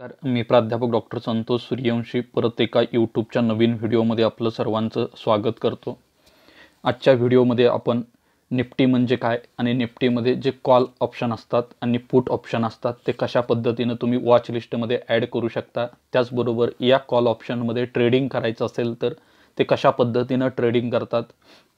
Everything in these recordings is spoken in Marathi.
तर मी प्राध्यापक डॉक्टर संतोष सूर्यवंशी परत एका यूट्यूबच्या नवीन व्हिडिओमध्ये आपलं सर्वांचं स्वागत करतो आजच्या व्हिडिओमध्ये आपण निफ्टी म्हणजे काय आणि निफ्टीमध्ये जे कॉल ऑप्शन असतात आणि पुट ऑप्शन असतात ते कशा पद्धतीनं तुम्ही वॉच लिस्टमध्ये ॲड करू शकता त्याचबरोबर या कॉल ऑप्शनमध्ये ट्रेडिंग करायचं असेल तर ते कशा पद्धतीनं ट्रेडिंग करतात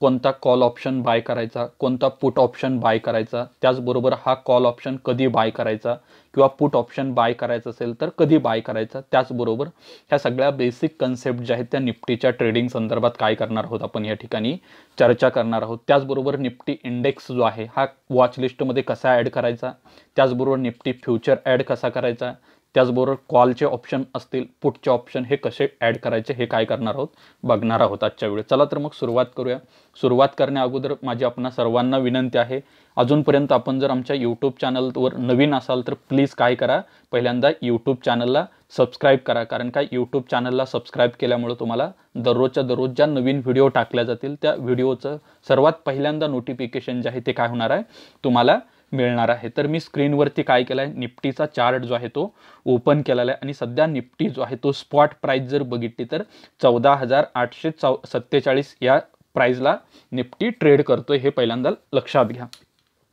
कोणता कॉल ऑप्शन बाय करायचा कोणता पुट ऑप्शन बाय करायचा त्याचबरोबर हा कॉल ऑप्शन कधी बाय करायचा किंवा पुट ऑप्शन बाय करायचा असेल तर कधी बाय करायचा त्याचबरोबर ह्या सगळ्या बेसिक कन्सेप्ट ज्या आहेत त्या निफ्टीच्या ट्रेडिंग संदर्भात काय करणार आहोत आपण या ठिकाणी चर्चा करणार आहोत त्याचबरोबर निफ्टी इंडेक्स जो आहे हा वॉच लिस्टमध्ये कसा ॲड करायचा त्याचबरोबर निफ्टी फ्युचर ॲड कसा करायचा त्याचबरोबर कॉलचे ऑप्शन असतील पुटचे ऑप्शन हे कसे ॲड करायचे हे काय करणार आहोत बघणार आहोत आजच्या वेळी चला तर मग सुरुवात करूया सुरुवात करण्या अगोदर माझी आपणा सर्वांना विनंती आहे अजूनपर्यंत आपण जर आमच्या यूट्यूब चॅनलवर नवीन असाल तर प्लीज काय करा पहिल्यांदा यूट्यूब चॅनलला सबस्क्राईब करा कारण काय यूट्यूब चॅनलला सबस्क्राईब केल्यामुळे तुम्हाला दररोजच्या दररोज ज्या नवीन व्हिडिओ टाकल्या जातील त्या व्हिडिओचं सर्वात पहिल्यांदा नोटिफिकेशन जे आहे ते काय होणार आहे तुम्हाला मिळणार आहे तर मी स्क्रीनवरती काय केलं आहे निफ्टीचा चार्ट जो आहे तो ओपन केलेला आहे आणि सध्या निफ्टी जो आहे तो स्पॉट प्राईस जर बघितली तर चौदा हजार आठशे चौ सत्तेचाळीस या प्राईजला निफ्टी ट्रेड करतोय हे पहिल्यांदा लक्षात घ्या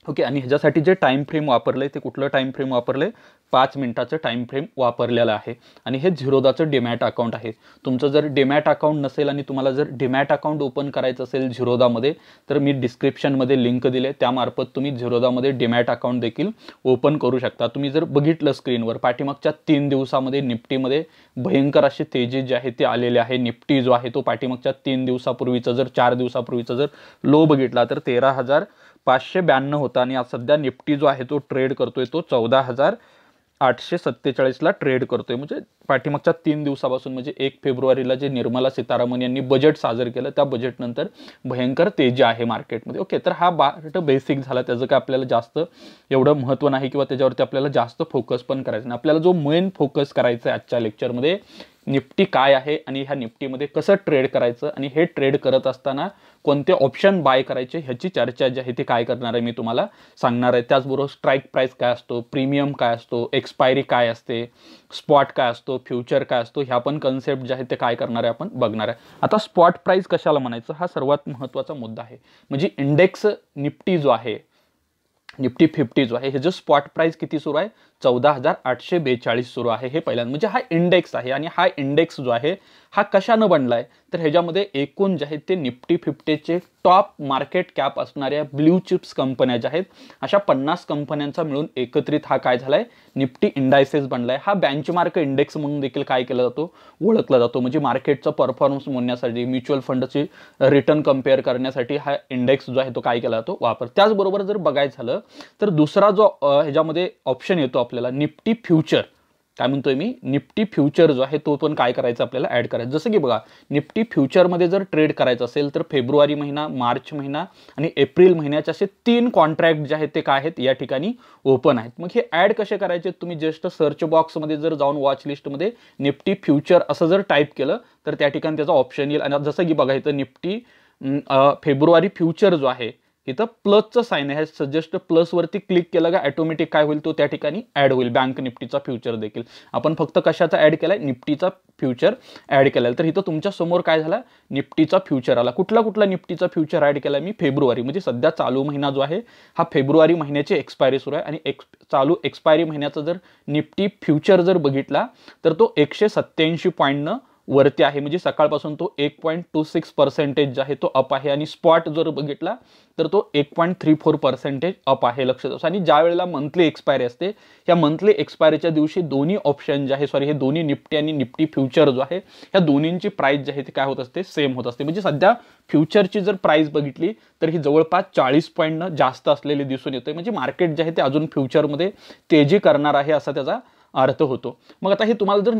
ओके आणि ह्याच्यासाठी जे टाईम फ्रेम वापरलं आहे ते कुठलं टाईम फ्रेम वापरलं आहे पाच मिनटाचं टाईम फ्रेम वापरलेलं आहे आणि हे झिरोदाचं डिमॅट अकाउंट आहे तुमचं जर डिमॅट अकाउंट नसेल आणि तुम्हाला जर डिमॅट अकाउंट ओपन करायचं असेल झिरोदामध्ये तर मी डिस्क्रिप्शनमध्ये लिंक दिले त्यामार्फत तुम्ही झिरोदामध्ये डिमॅट अकाउंट देखील ओपन करू शकता तुम्ही जर बघितलं स्क्रीनवर पाठीमागच्या तीन दिवसामध्ये निफ्टीमध्ये भयंकर असे तेजी जे आहे ते आलेले आहे निफ्टी जो आहे तो पाठीमागच्या तीन दिवसापूर्वीचा जर चार दिवसापूर्वीचं जर लो बघितला तर तेरा हजार पाचशे ब्याण्णव होता आणि सध्या निफ्टी जो आहे तो ट्रेड करतोय तो चौदा हजार आठशे सत्तेचाळीसला ट्रेड करतोय म्हणजे पाठीमागच्या तीन दिवसापासून म्हणजे एक फेब्रुवारीला जे निर्मला सीतारामन यांनी बजेट सादर केलं त्या बजेटनंतर भयंकर तेजी आहे मार्केटमध्ये ओके तर हा बार्ट बेसिक झाला त्याचं काय आपल्याला जास्त एवढं महत्त्व नाही किंवा त्याच्यावरती आपल्याला जास्त फोकस पण करायचं नाही आपल्याला जो मेन फोकस करायचा आहे आजच्या लेक्चरमध्ये निफ्टी काय आहे आणि ह्या निफ्टीमध्ये कसं ट्रेड करायचं आणि हे ट्रेड करत असताना कोणते ऑप्शन बाय करायचे ह्याची चर्चा जी आहे ती काय करणार आहे मी तुम्हाला सांगणार आहे त्याचबरोबर स्ट्राईक प्राईस काय असतो प्रीमियम काय असतो एक्सपायरी काय असते स्पॉट काय असतो फ्युचर काय असतो ह्या पण कन्सेप्ट जे आहे ते काय करणार आहे आपण बघणार आहे आता स्पॉट प्राईस कशाला म्हणायचं हा सर्वात महत्त्वाचा मुद्दा आहे म्हणजे इंडेक्स निफ्टी जो आहे निफ्टी फिफ्टी जो आहे हे जो स्पॉट प्राइस किती सुरू आहे चौदा हजार आठशे बेचाळीस सुरू आहे हे पहिल्यांदा म्हणजे हा इंडेक्स आहे आणि हा इंडेक्स जो आहे हा कशानं बनलाय तर ह्याच्यामध्ये एकूण जे आहे ते निफ्टी फिफ्टीचे टॉप मार्केट कॅप असणाऱ्या ब्ल्यू चिप्स कंपन्या ज्या आहेत अशा पन्नास कंपन्यांचा मिळून एकत्रित हा काय झालाय निफ्टी इंडायसेस बनलाय हा बँचमार्क इंडेक्स म्हणून देखील काय केला जातो ओळखला जातो म्हणजे मार्केटचा परफॉर्मन्स मोडण्यासाठी म्युच्युअल फंडची रिटर्न कम्पेअर करण्यासाठी हा इंडेक्स जो आहे तो काय केला जातो वापर त्याचबरोबर जर बघायचं झालं तर दुसरा जो ह्याच्यामध्ये ऑप्शन येतो आपल्याला निफ्टी फ्युचर काय म्हणतोय मी निफ्टी फ्युचर जो आहे तो पण काय करायचा आपल्याला ऍड करायचा जसं की बघा निफ्टी फ्युचरमध्ये जर ट्रेड करायचं असेल तर फेब्रुवारी महिना मार्च महिना आणि एप्रिल महिन्याचे असे तीन कॉन्ट्रॅक्ट जे आहेत ते काय आहेत या ठिकाणी ओपन आहेत मग हे ऍड कसे करायचे तुम्ही जस्ट सर्च बॉक्समध्ये जर जाऊन वॉच लिस्टमध्ये निफ्टी फ्युचर असं जर टाईप केलं तर त्या ठिकाणी त्याचा ऑप्शन येईल आणि जसं की बघा इथं निफ्टी फेब्रुवारी फ्युचर जो आहे इथं प्लसचं साईन आहे सजेस्ट प्लस वरती क्लिक केलं का ॲटोमॅटिक काय होईल तो त्या ठिकाणी ऍड होईल बँक निफ्टीचा फ्युचर देखील आपण फक्त कशाचा ऍड केला निफ्टीचा फ्युचर ऍड केला तर इथं तुमच्या समोर काय झाला निफ्टीचा फ्युचर आला कुठला कुठला निफ्टीचा फ्युचर ऍड केला मी फेब्रुवारी म्हणजे सध्या चालू महिना जो आहे हा फेब्रुवारी महिन्याची एक्सपायरी सुरू आहे आणि एक्स चालू एक्सपायरी महिन्याचा जर निफ्टी फ्युचर जर बघितला तर तो एकशे सत्त्याऐंशी न वरती आहे म्हणजे सकाळपासून तो एक पॉईंट टू सिक्स पर्सेंटेज जो आहे तो अप आहे आणि स्पॉट जर बघितला तर तो एक point three four percentage up आहे लक्षात असं आणि ज्या वेळेला मंथली एक्सपायरी असते या मंथली एक्सपायरीच्या दिवशी दोन्ही ऑप्शन जे आहे सॉरी हे दोन्ही निफ्टी आणि निफ्टी फ्युचर जो आहे ह्या दोन्हींची प्राईस जी आहे ती काय होत असते सेम होत असते म्हणजे सध्या फ्युचरची जर प्राईस बघितली तर ही जवळपास चाळीस पॉईंटनं जास्त असलेली दिसून येते म्हणजे मार्केट जे आहे ते अजून फ्युचरमध्ये तेजी करणार आहे असा त्याचा अर्थ होतो मग आता हे तुम्हाला जर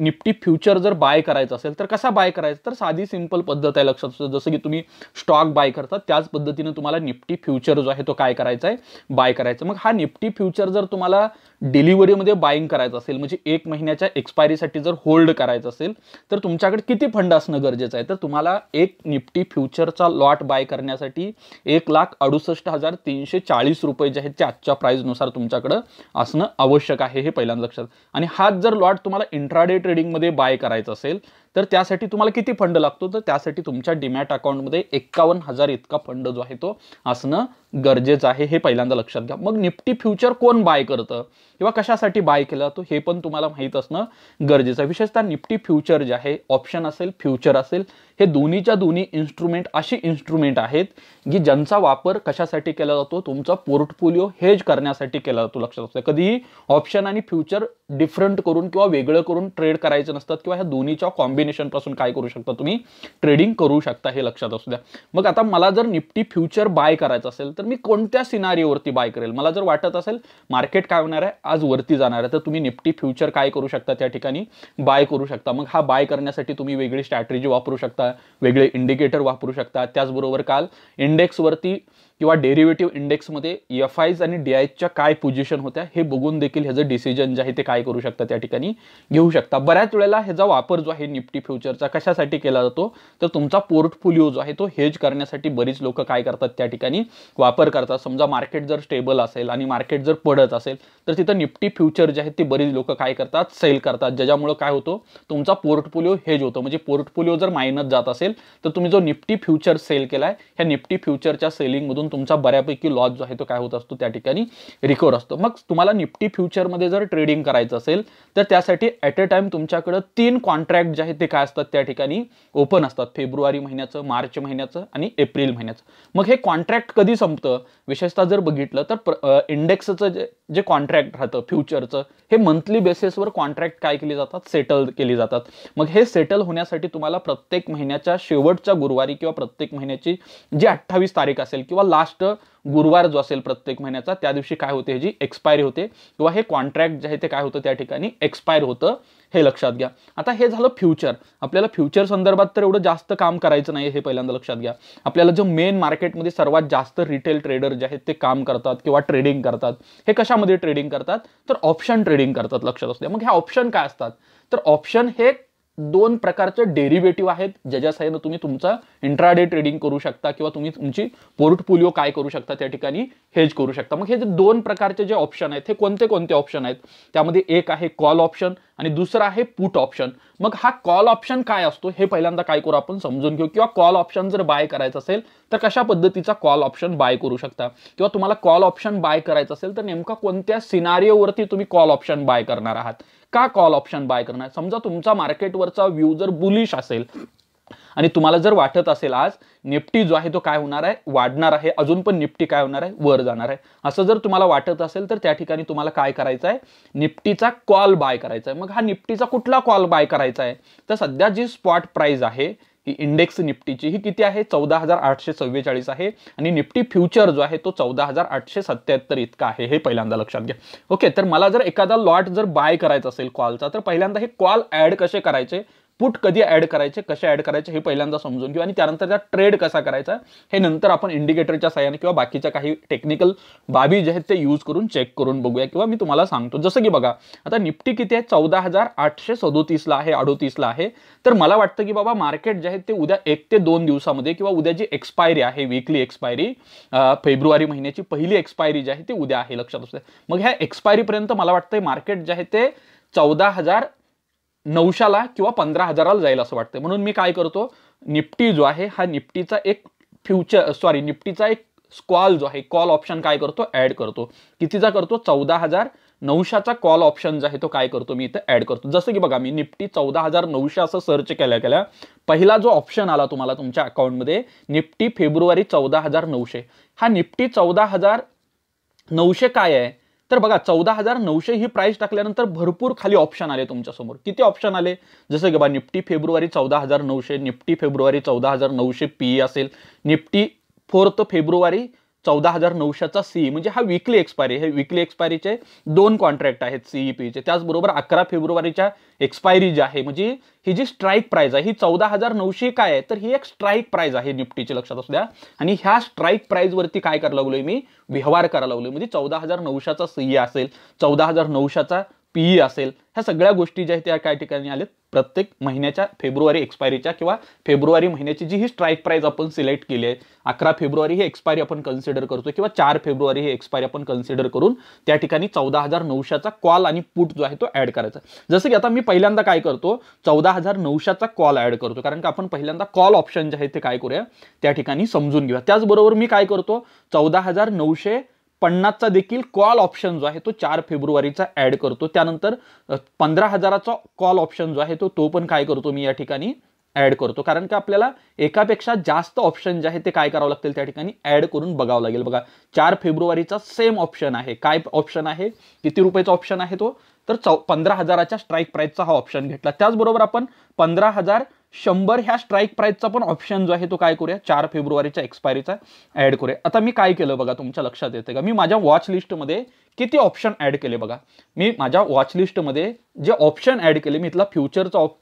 निफ्टी फ्युचर जर बाय करायचं असेल तर कसा बाय करायचा तर साधी सिंपल पद्धत आहे लक्षात जसं की तुम्ही स्टॉक बाय करता त्याच पद्धतीनं तुम्हाला निफ्टी फ्युचर जो आहे तो काय करायचा आहे बाय करायचा मग हा निफ्टी फ्युचर जर तुम्हाला डिलिव्हरीमध्ये बाईंग करायचं असेल म्हणजे एक महिन्याच्या एक्सपायरीसाठी जर होल्ड करायचं असेल तर तुमच्याकडे किती फंड असणं गरजेचं आहे तर तुम्हाला एक निफ्टी फ्युचरचा लॉट बाय करण्यासाठी एक लाख अडुसष्ट हजार तीनशे चाळीस रुपये जे आहेत ते आजच्या प्राईजनुसार तुमच्याकडं असणं आवश्यक आहे हे पहिल्यांदा लक्षात आणि हाच जर लॉट तुम्हाला इंट्राडे ट्रेडिंगमध्ये बाय करायचं असेल तर त्यासाठी तुम्हाला किती फंड लागतो तर त्यासाठी तुमच्या डिमॅट अकाउंटमध्ये एक्कावन्न हजार इतका फंड जो आहे तो असणं गरजेचं आहे हे पहिल्यांदा लक्षात घ्या मग निफ्टी फ्युचर कोण बाय करतं किंवा कशासाठी बाय केला जातो हे पण तुम्हाला माहीत असणं गरजेचं आहे विशेषतः निफ्टी फ्युचर जे आहे ऑप्शन असेल फ्युचर असेल हे दोन्हीच्या दोन्ही इन्स्ट्रुमेंट अशी इन्स्ट्रुमेंट आहेत की ज्यांचा वापर कशासाठी केला जातो तुमचा पोर्टफोलिओ हेज करण्यासाठी केला जातो लक्षात असतं कधीही ऑप्शन आणि फ्युचर डिफरंट करून किंवा वेगळं करून ट्रेड करायचं नसतात किंवा ह्या दोन्हीच्या कॉम्बिनेशन पासून काय करू शकता तुम्ही ट्रेडिंग करू शकता हे लक्षात असू द्या मग आता मला जर निफ्टी फ्युचर बाय करायचं असेल तर मी कोणत्या सिनारीवरती बाय करेल मला जर वाटत असेल मार्केट काय होणार आहे आज वरती जाणार आहे तर तुम्ही निफ्टी फ्युचर काय करू शकता त्या ठिकाणी बाय करू शकता मग हा बाय करण्यासाठी तुम्ही वेगळी स्ट्रॅटेजी वापरू शकता वेगळे इंडिकेटर वापरू शकता त्याचबरोबर काल इंडेक्सवरती किंवा डेरिव्हेटिव्ह इंडेक्समध्ये एफ आयज आणि डी आयच्या काय पोझिशन होत्या हे बघून देखील ह्याचं डिसिजन जे आहे ते काय करू शकता त्या ठिकाणी घेऊ शकता बऱ्याच वेळेला ह्याचा वापर जो आहे निफ्टी फ्युचरचा कशासाठी केला जातो तर तुमचा पोर्टफोलिओ जो आहे तो हेज करण्यासाठी बरीच लोक काय करतात त्या ठिकाणी वापर करतात समजा मार्केट जर स्टेबल असेल आणि मार्केट जर पडत असेल तर तिथं निफ्टी फ्युचर जे आहेत ते बरीच लोक काय करतात सेल करतात ज्याच्यामुळे काय होतो तुमचा पोर्टफोलिओ हेज होतो म्हणजे पोर्टफोलिओ जर मायनस जात असेल तर तुम्ही जो निफ्टी फ्युचर सेल केलाय ह्या निफ्टी फ्युचरच्या सेलिंगमधून तुमचा बऱ्यापैकी लॉस जो आहे तो काय होत असतो त्या ठिकाणी रिकवर असतो मग तुम्हाला निफ्टी फ्युचरमध्ये जर ट्रेडिंग करायचं असेल तर त्यासाठी ॲट अ टाइम तुमच्याकडं तीन कॉन्ट्रॅक्ट जे आहेत ते काय असतात त्या ठिकाणी ओपन असतात फेब्रुवारी महिन्याचं मार्च महिन्याचं आणि एप्रिल महिन्याचं मग हे कॉन्ट्रॅक्ट कधी संपतं विशेषतः जर बघितलं तर इंडेक्सचं जे जे कॉन्ट्रॅक्ट राहतं फ्युचरचं हे मंथली बेसिसवर कॉन्ट्रॅक्ट काय केले जातात सेटल केली जातात मग हे सेटल होण्यासाठी तुम्हाला प्रत्येक महिन्याच्या शेवटच्या गुरुवारी किंवा प्रत्येक महिन्याची जी अठ्ठावीस तारीख असेल किंवा लास्ट गुरुवार जो असेल प्रत्येक महिन्याचा त्या दिवशी काय होते जी एक्सपायरी होते किंवा हे कॉन्ट्रॅक्ट जे आहे ते काय होतं त्या ठिकाणी एक्सपायर होतं हे लक्षात घ्या आता हे झालं फ्युचर आपल्याला फ्युचर संदर्भात तर एवढं जास्त काम करायचं नाही हे पहिल्यांदा लक्षात घ्या आपल्याला जो मेन मार्केटमध्ये सर्वात जास्त रिटेल ट्रेडर जे आहेत ते काम करतात किंवा ट्रेडिंग करतात हे कशामध्ये ट्रेडिंग करतात तर ऑप्शन ट्रेडिंग करतात लक्षात असते मग ह्या ऑप्शन काय असतात तर ऑप्शन हे दोन प्रकारचे डेरिव्हेटिव्ह आहेत ज्याच्या साह्यानं तुम्ही तुमचा इंट्राडे ट्रेडिंग करू शकता किंवा तुम्ही तुमची पोर्टफोलिओ काय करू शकता त्या ठिकाणी हेज करू शकता मग हे जे दोन प्रकारचे जे ऑप्शन आहेत हे कोणते कोणते ऑप्शन आहेत त्यामध्ये एक आहे कॉल ऑप्शन आणि दुसरा आहे पुट ऑप्शन मग हा कॉल ऑप्शन काय असतो हे पहिल्यांदा काय करू आपण समजून घेऊ किंवा कॉल ऑप्शन जर बाय करायचं असेल तर कशा पद्धतीचा कॉल ऑप्शन बाय करू शकता किंवा तुम्हाला कॉल ऑप्शन बाय करायचं असेल तर नेमका कोणत्या सिनारिओवरती तुम्ही कॉल ऑप्शन बाय करणार आहात का कॉल ऑप्शन बाय करणार समजा तुमचा मार्केटवरचा व्ह्यू जर बुलिश असेल आणि तुम्हाला जर वाटत असेल आज निफ्टी जो आहे तो काय होणार आहे वाढणार आहे अजून पण निफ्टी काय होणार आहे वर जाणार आहे असं जर तुम्हाला वाटत असेल तर त्या ठिकाणी तुम्हाला काय करायचं आहे निफ्टीचा कॉल बाय करायचा आहे मग हा निफ्टीचा कुठला कॉल बाय करायचा आहे तर सध्या जी स्पॉट प्राइस आहे ही इंडेक्स निफ्टीची ही किती आहे चौदा हजार आठशे चव्वेचाळीस आहे आणि निफ्टी फ्युचर जो आहे तो चौदा हजार आठशे सत्याहत्तर इतका आहे हे पहिल्यांदा लक्षात घ्या ओके तर मला जर एखादा लॉट जर बाय करायचा असेल कॉलचा तर पहिल्यांदा हे कॉल ऍड कसे करायचे पुट कधी ऍड करायचे कशा ऍड करायचे हे पहिल्यांदा समजून घेऊ आणि त्यानंतर त्या ट्रेड कसा करायचा हे नंतर आपण इंडिकेटरच्या साह्याने किंवा बाकीच्या काही टेक्निकल बाबी जे आहेत ते यूज करून चेक करून बघूया किंवा मी तुम्हाला सांगतो जसं की बघा आता निफ्टी किती आहे चौदा हजार आठशे सदोतीसला आहे अडोतीसला आहे तर मला वाटतं की बाबा मार्केट जे आहे ते उद्या एक ते दोन दिवसामध्ये किंवा उद्या जी एक्सपायरी आहे वीकली एक्सपायरी फेब्रुवारी महिन्याची पहिली एक्सपायरी जी आहे ती उद्या आहे लक्षात असते मग ह्या एक्सपायरीपर्यंत मला वाटतं मार्केट जे आहे ते चौदा हजार नऊशाला किंवा पंधरा हजाराला जाईल असं वाटतं म्हणून मी काय करतो निफ्टी जो आहे हा निफ्टीचा एक फ्युचर सॉरी निफ्टीचा एक स्कॉल जो आहे कॉल ऑप्शन काय करतो ॲड करतो कितीचा करतो चौदा हजार नऊशाचा कॉल ऑप्शन जो आहे तो काय करतो मी इथं ॲड करतो जसं की बघा मी निफ्टी चौदा हजार नऊशे असं सर्च केल्या केल्या पहिला जो ऑप्शन आला तुम्हाला तुमच्या अकाउंटमध्ये निफ्टी फेब्रुवारी चौदा हजार नऊशे हा निफ्टी चौदा हजार नऊशे काय आहे तर बघा चौदा हजार नऊशे ही प्राइस टाकल्यानंतर भरपूर खाली ऑप्शन आले तुमच्यासमोर किती ऑप्शन आले जसं की बा निफ्टी फेब्रुवारी चौदा हजार नऊशे निफ्टी फेब्रुवारी चौदा हजार नऊशे पी e असेल निफ्टी फोर्थ फेब्रुवारी चौदा हजार नऊशेचा सीई म्हणजे हा विकली एक्सपायरी हे विकली एक्सपायरीचे दोन कॉन्ट्रॅक्ट आहेत सीई e चे त्याचबरोबर अकरा फेब्रुवारीच्या एक्सपायरी जी आहे म्हणजे ही जी स्ट्राईक प्राईज आहे ही चौदा हजार नऊशे काय आहे तर ही एक स्ट्राईक प्राईज आहे निफ्टीची लक्षात असू द्या आणि ह्या स्ट्राईक वरती काय करायला लागलोय मी व्यवहार करायला लागलोय म्हणजे चौदा हजार नऊशाचा सीई असेल चौदा हजार नऊशाचा पीई असेल ह्या सगळ्या गोष्टी ज्या आहेत त्या काय ठिकाणी आल्यात प्रत्येक महिन्याच्या फेब्रुवारी एक्सपायरीच्या किंवा फेब्रुवारी महिन्याची जी ही स्ट्राईक प्राईज आपण सिलेक्ट केली आहे अकरा फेब्रुवारी ही एक्सपायरी आपण कन्सिडर करतो किंवा चार फेब्रुवारी ही एक्सपायरी आपण कन्सिडर करून त्या ठिकाणी चौदा हजार नऊशाचा कॉल आणि पुट जो आहे तो ॲड करायचा जसं की आता मी पहिल्यांदा काय करतो चौदा हजार नऊशाचा कॉल ॲड करतो कारण की आपण पहिल्यांदा कॉल ऑप्शन जे आहे ते काय करूया त्या ठिकाणी समजून घेऊया त्याचबरोबर मी काय करतो चौदा हजार नऊशे पन्नासचा देखील कॉल ऑप्शन जो आहे तो चार फेब्रुवारीचा ॲड करतो त्यानंतर पंधरा हजाराचा कॉल ऑप्शन जो आहे तो तो पण काय करतो मी या ठिकाणी ॲड करतो कारण की आपल्याला एकापेक्षा जास्त ऑप्शन जे आहे ते काय करावं लागतील त्या ठिकाणी ॲड करून बघावं लागेल बघा चार फेब्रुवारीचा सेम ऑप्शन आहे काय ऑप्शन आहे किती रुपयाचा ऑप्शन आहे तो तर चौ पंधरा हजाराच्या स्ट्राईक प्राईजचा हा ऑप्शन घेतला त्याचबरोबर आपण पंधरा हजार शंभर ह्या स्ट्राईक प्राईजचा पण ऑप्शन जो आहे तो काय करूया चार फेब्रुवारीच्या एक्सपायरीचा ऍड करूया आता मी काय केलं बघा तुमच्या लक्षात येते का मी माझ्या वॉच लिस्टमध्ये किती ऑप्शन ऍड केले बघा मी माझ्या वॉच लिस्टमध्ये जे ऑप्शन ऍड केले मी इथला फ्युचरचा ऑप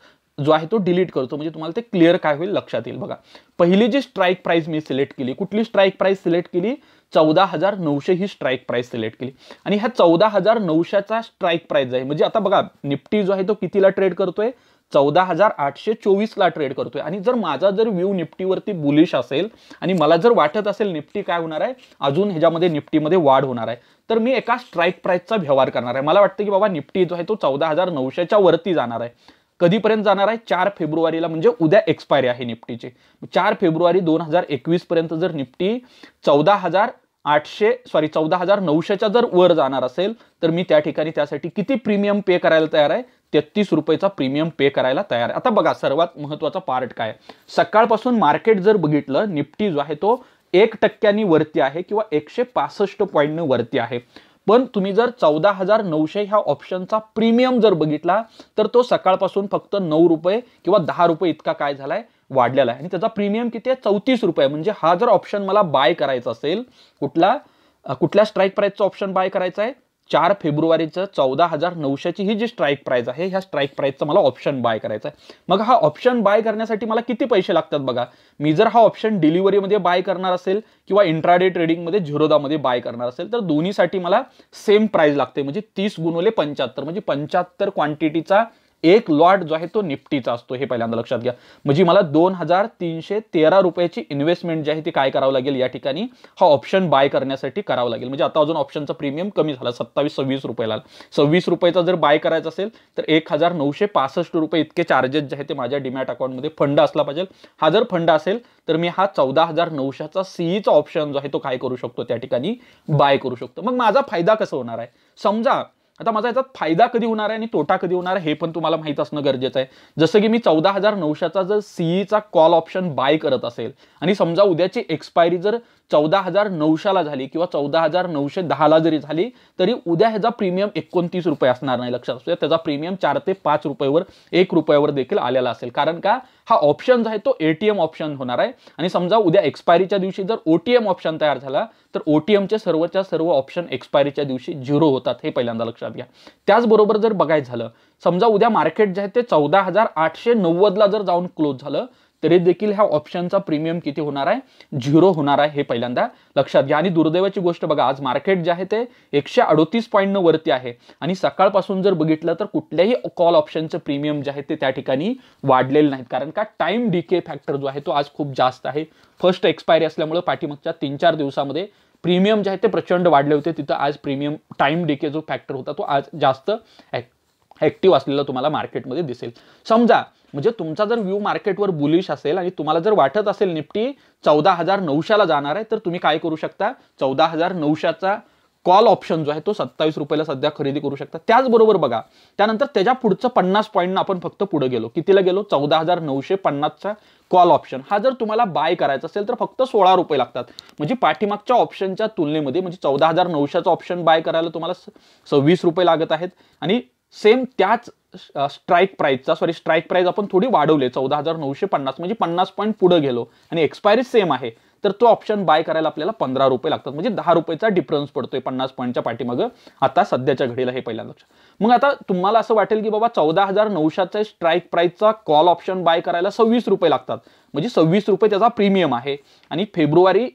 जो आहे तो डिलीट करतो म्हणजे तुम्हाला ते क्लिअर काय होईल लक्षात येईल बघा पहिली जी स्ट्राईक प्राईज मी सिलेक्ट केली कुठली स्ट्राईक प्राईज सिलेक्ट केली चौदा हजार नऊशे ही स्ट्राईक प्राईस सिलेक्ट केली आणि ह्या चौदा हजार नऊशेचा स्ट्राईक प्राईस आहे म्हणजे आता बघा निफ्टी जो आहे तो कितीला ट्रेड करतोय चौदा हजार आठशे ला ट्रेड करतोय आणि जर माझा जर व्यू निफ्टीवरती बुलिश असेल आणि मला जर वाटत असेल निफ्टी काय होणार आहे अजून ह्याच्यामध्ये निफ्टीमध्ये वाढ होणार आहे तर मी एका स्ट्राईक प्राईसचा व्यवहार करणार आहे मला वाटतं की बाबा निफ्टी जो आहे तो चौदा हजार नऊशेच्या वरती जाणार आहे कधीपर्यंत जाणार आहे चार फेब्रुवारीला म्हणजे उद्या एक्सपायरी आहे निफ्टीची चार फेब्रुवारी दोन हजार एकवीस पर्यंत जर निफ्टी चौदा हजार आठशे सॉरी चौदा हजार नऊशेच्या जर वर जाणार असेल तर मी त्या ठिकाणी त्यासाठी किती प्रीमियम पे करायला तयार आहे तेहतीस रुपयेचा प्रीमियम पे करायला तयार आहे आता बघा सर्वात महत्वाचा पार्ट काय सकाळपासून मार्केट जर बघितलं निफ्टी जो आहे तो एक टक्क्यांनी वरती आहे किंवा एकशे पासष्ट पॉईंटनं वरती आहे पण तुम्ही जर चौदा हजार नऊशे ह्या ऑप्शनचा प्रीमियम जर बघितला तर तो सकाळपासून फक्त नऊ रुपये किंवा दहा रुपये इतका काय झालाय वाढलेला आहे आणि त्याचा प्रीमियम किती आहे चौतीस रुपये म्हणजे हा जर ऑप्शन मला बाय करायचा असेल कुठला कुठल्या स्ट्राईक प्राइसचा ऑप्शन बाय करायचा आहे चार फेब्रुवारीचं चौदा हजार नऊशेची ही जी स्ट्राईक प्राईज आहे ह्या स्ट्राईक प्राईजचा मला ऑप्शन बाय करायचं आहे मग हा ऑप्शन बाय करण्यासाठी मला किती पैसे लागतात बघा मी जर हा ऑप्शन डिलिव्हरीमध्ये बाय करणार असेल किंवा इंट्राडे ट्रेडिंगमध्ये झिरोदामध्ये बाय करणार असेल तर दोन्हीसाठी मला सेम प्राईज लागते म्हणजे तीस गुणवले पंच्याहत्तर म्हणजे पंच्याहत्तर क्वांटिटीचा एक लॉट जो आहे तो निफ्टीचा असतो हे पहिल्यांदा लक्षात घ्या म्हणजे मला दोन हजार तीनशे तेरा रुपयाची इन्व्हेस्टमेंट जी आहे ती काय करावं लागेल या ठिकाणी हा ऑप्शन बाय करण्यासाठी करावं लागेल म्हणजे आता अजून ऑप्शनचा प्रीमियम कमी झाला सत्तावीस सव्वीस रुपयाला सव्वीस रुपयाचा जर बाय करायचा असेल तर एक हजार नऊशे पासष्ट रुपये इतके चार्जेस जे आहे ते माझ्या डिमॅट अकाउंटमध्ये फंड असला पाहिजे हा जर फंड असेल तर मी हा चौदा हजार नऊशेचा सीईचा ऑप्शन जो आहे तो काय करू शकतो त्या ठिकाणी बाय करू शकतो मग माझा फायदा कसा होणार आहे समजा आता माझा याचा फायदा कधी होणार आहे आणि तोटा कधी होणार आहे हे पण तुम्हाला माहीत असणं गरजेचं आहे जसं की मी चौदा हजार नऊशेचा जर सीईचा कॉल ऑप्शन बाय करत असेल आणि समजा उद्याची एक्सपायरी जर चौदा हजार नऊशेला झाली किंवा चौदा हजार नऊशे दहाला जरी झाली तरी उद्या ह्याचा प्रीमियम एकोणतीस रुपये असणार नाही लक्षात असू त्याचा प्रीमियम चार ते पाच रुपयावर एक रुपयावर देखील आलेला असेल कारण का हा ऑप्शन जो आहे तो एटीएम ऑप्शन होणार आहे आणि समजा उद्या एक्सपायरीच्या दिवशी जर ओटीएम ऑप्शन तयार झाला तर चे सर्वच्या सर्व ऑप्शन एक्सपायरीच्या दिवशी झिरो होतात हे पहिल्यांदा लक्षात घ्या त्याचबरोबर जर बघायचं झालं समजा उद्या मार्केट जे आहे ते चौदा हजार आठशे नव्वदला जर जाऊन क्लोज झालं तरी देखील ह्या ऑप्शनचा प्रीमियम किती होणार आहे झिरो होणार आहे हे पहिल्यांदा लक्षात घ्या आणि दुर्दैवाची गोष्ट बघा आज मार्केट जे आहे ते एकशे अडोतीस न वरती आहे आणि सकाळपासून जर बघितलं तर कुठल्याही कॉल ऑप्शनचं प्रीमियम जे आहे ते त्या ठिकाणी वाढलेलं नाहीत कारण का टाइम डीके फॅक्टर जो आहे तो आज खूप जास्त आहे फर्स्ट एक्सपायरी असल्यामुळे पाठीमागच्या तीन चार दिवसामध्ये प्रीमियम जे आहे ते प्रचंड वाढले होते तिथं आज प्रीमियम टाइम डीके जो फॅक्टर होता तो आज जास्त ॲक्टिव्ह असलेलं तुम्हाला मार्केटमध्ये दिसेल समजा म्हणजे तुमचा जर व्ह्यू मार्केटवर बुलिश असेल आणि तुम्हाला जर वाटत असेल निफ्टी चौदा हजार नऊशेला जाणार आहे तर तुम्ही काय करू शकता चौदा हजार नऊशाचा कॉल ऑप्शन जो आहे तो सत्तावीस रुपयाला सध्या खरेदी करू शकता त्याचबरोबर बघा त्यानंतर त्याच्या पुढचं पन्नास पॉईंट आपण फक्त पुढे गेलो कितीला गेलो चौदा हजार नऊशे पन्नासचा कॉल ऑप्शन हा जर तुम्हाला बाय करायचा असेल तर फक्त सोळा रुपये लागतात म्हणजे पाठीमागच्या ऑप्शनच्या तुलनेमध्ये म्हणजे चौदा हजार नऊशाचा ऑप्शन बाय करायला तुम्हाला सव्वीस रुपये लागत आहेत आणि सेम त्याच स्ट्राईक प्राईजचा सॉरी स्ट्राईक प्राईज आपण थोडी वाढवले चौदा हजार नऊशे पन्नास म्हणजे पन्नास पॉईंट पुढे गेलो आणि एक्सपायरी सेम आहे तर तो ऑप्शन बाय करायला आपल्याला पंधरा रुपये लागतात म्हणजे दहा रुपयेचा डिफरन्स पडतोय पन्नास पॉईंटच्या मग आता सध्याच्या घडीला हे पहिल्यांदा लक्षात मग आता तुम्हाला असं वाटेल की बाबा चौदा हजार नऊशाचा स्ट्राईक प्राईजचा कॉल ऑप्शन बाय करायला सव्वीस रुपये लागतात म्हणजे सव्वीस रुपये त्याचा प्रीमियम आहे आणि फेब्रुवारी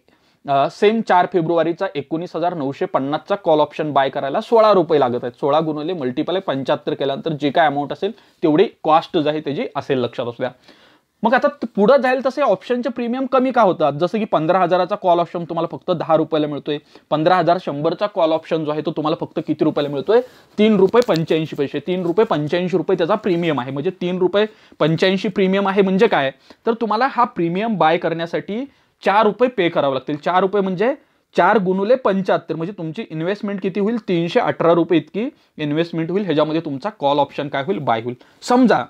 सेम चार फेब्रुवारीचा एकोणीस हजार नऊशे पन्नासचा कॉल ऑप्शन बाय करायला सोळा रुपये लागत आहेत सोळा गुणले मल्टिपल पंच्याहत्तर केल्यानंतर जे काय अमाऊंट असेल तेवढी कॉस्ट जी आहे त्याची असेल लक्षात असू मग आता पुढं जाईल तसे ऑप्शनचे प्रीमियम कमी का होतात जसं की पंधरा हजाराचा कॉल ऑप्शन तुम्हाला फक्त दहा रुपयाला मिळतोय पंधरा हजार शंभरचा कॉल ऑप्शन जो आहे तो तुम्हाला फक्त किती रुपयाला मिळतोय तीन रुपये पंच्याऐंशी पैसे तीन रुपये पंच्याऐंशी रुपये त्याचा प्रीमियम आहे म्हणजे तीन रुपये पंच्याऐंशी प्रीमियम आहे म्हणजे काय तर तुम्हाला हा प्रीमियम बाय करण्यासाठी चार रुपये पे करावे लागतील चार रुपये म्हणजे चार गुणुले पंच्याहत्तर म्हणजे तुमची इन्व्हेस्टमेंट किती होईल तीनशे अठरा रुपये इतकी इन्व्हेस्टमेंट होईल ह्याच्यामध्ये तुमचा कॉल ऑप्शन काय होईल बाय होईल समजा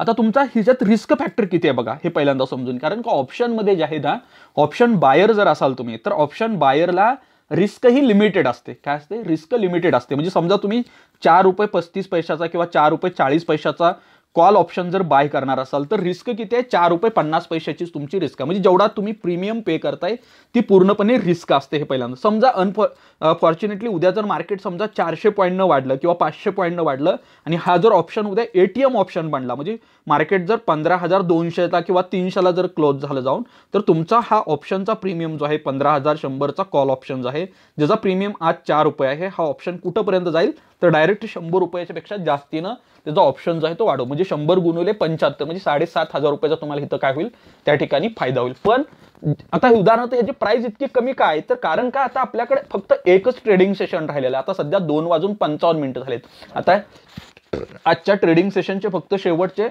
आता तुमचा ह्याच्यात रिस्क फॅक्टर किती आहे बघा हे पहिल्यांदा समजून कारण का ऑप्शनमध्ये जे आहे ना ऑप्शन बायर जर असाल तुम्ही तर ऑप्शन बायरला रिस्क ही लिमिटेड असते काय असते रिस्क लिमिटेड असते म्हणजे समजा तुम्ही चार रुपये पस्तीस पैशाचा किंवा चार रुपये चाळीस पैशाचा कॉल ऑप्शन जर बाय करणार असाल तर रिस्क किती आहे चार रुपये पन्नास पैशाचीच तुमची रिस्क आहे म्हणजे जेवढा तुम्ही प्रीमियम पे करताय ती पूर्णपणे रिस्क असते हे पहिल्यांदा समजा अनफॉ उद्या जर मार्केट समजा चारशे पॉईंटनं वाढलं किंवा पाचशे पॉईंटनं वाढलं आणि हा जर ऑप्शन उद्या एटीएम ऑप्शन बनला म्हणजे मार्केट जर पंधरा हजार दोनशेला किंवा तीनशेला जर क्लोज झालं जाऊन तर तुमचा हा ऑप्शनचा प्रीमियम जो आहे पंधरा हजार शंभरचा कॉल ऑप्शन जो आहे ज्याचा प्रीमियम आज चार रुपये आहे हा ऑप्शन कुठंपर्यंत जाईल तर डायरेक्ट शंभर रुपयाच्या पेक्षा जास्तीनं त्याचा ऑप्शन जो आहे तो वाढव म्हणजे शंभर गुणवले पंच्याहत्तर म्हणजे साडेसात हजार रुपयाचा तुम्हाला इथं काय होईल त्या ठिकाणी फायदा होईल पण आता उदाहरणार्थ याची प्राइस इतकी कमी काय तर कारण काय आता आपल्याकडे फक्त एकच ट्रेडिंग सेशन राहिलेलं आहे आता सध्या दोन वाजून पंचावन्न मिनिटं झालेत आता आजच्या ट्रेडिंग सेशनचे फक्त शेवटचे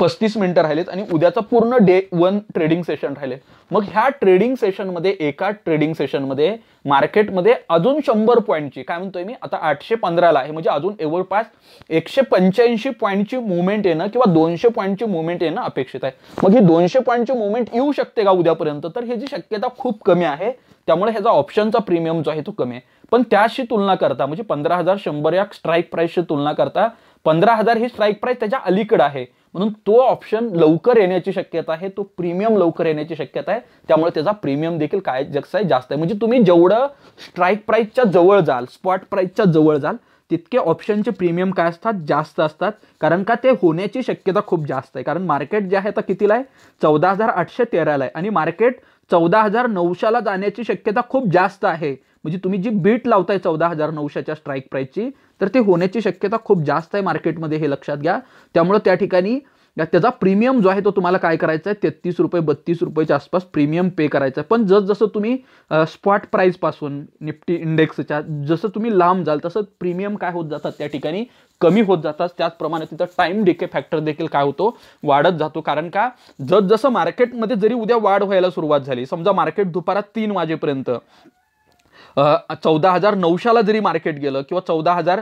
पस्तीस मिनिटं राहिलेत आणि उद्याचा पूर्ण डे वन ट्रेडिंग सेशन राहिले मग ह्या ट्रेडिंग सेशनमध्ये एका ट्रेडिंग सेशनमध्ये मार्केटमध्ये अजून शंभर पॉईंटची काय म्हणतोय मी आता आठशे पंधराला आहे म्हणजे अजून जवळपास एकशे पंच्याऐंशी पॉईंटची मुवमेंट येणं किंवा दोनशे पॉईंटची मुवमेंट येणं अपेक्षित आहे मग ही दोनशे पॉईंटची मुवमेंट येऊ शकते का उद्यापर्यंत तर ह्याची शक्यता खूप कमी आहे त्यामुळे ह्याचा ऑप्शनचा प्रीमियम जो आहे तो कमी आहे पण त्याशी तुलना करता म्हणजे पंधरा हजार शंभर या स्ट्राईक प्राईसशी तुलना करता पंधरा हजार ही स्ट्राईक प्राईस त्याच्या अलीकडे आहे म्हणून तो ऑप्शन लवकर येण्याची शक्यता आहे तो प्रीमियम लवकर येण्याची शक्यता आहे त्यामुळे त्याचा प्रीमियम देखील काय आहे जास्त आहे म्हणजे तुम्ही जेवढं स्ट्राईक प्राईसच्या जवळ जाल स्पॉट प्राईसच्या जवळ जाल तितके ऑप्शनचे प्रीमियम काय असतात जास्त असतात कारण का ते होण्याची शक्यता खूप जास्त आहे कारण मार्केट जे आहे तर कितीला आहे चौदा हजार आठशे तेराला आहे आणि मार्केट चौदा हजार नऊशेला जाण्याची शक्यता खूप जास्त आहे म्हणजे तुम्ही जी बीट लावताय चौदा हजार नऊशेच्या स्ट्राईक प्राईसची तर ते होण्याची शक्यता खूप जास्त आहे मार्केटमध्ये हे लक्षात घ्या त्यामुळं त्या ठिकाणी त्याचा प्रीमियम जो आहे तो तुम्हाला काय करायचा आहे तेहतीस रुपये बत्तीस रुपयेच्या आसपास प्रीमियम पे करायचा आहे पण जसं तुम्ही स्पॉट पासून निफ्टी इंडेक्सच्या जसं तुम्ही लांब जाल तसं प्रीमियम काय होत जातात त्या ठिकाणी कमी होत जातात त्याचप्रमाणे तिथं टाइम डिके फॅक्टर देखील काय होतो वाढत जातो कारण का जसजसं मार्केटमध्ये जरी उद्या वाढ व्हायला सुरुवात झाली समजा मार्केट दुपारा तीन वाजेपर्यंत चौदा हजार नऊशाला जरी मार्केट गेलं किंवा चौदा हजार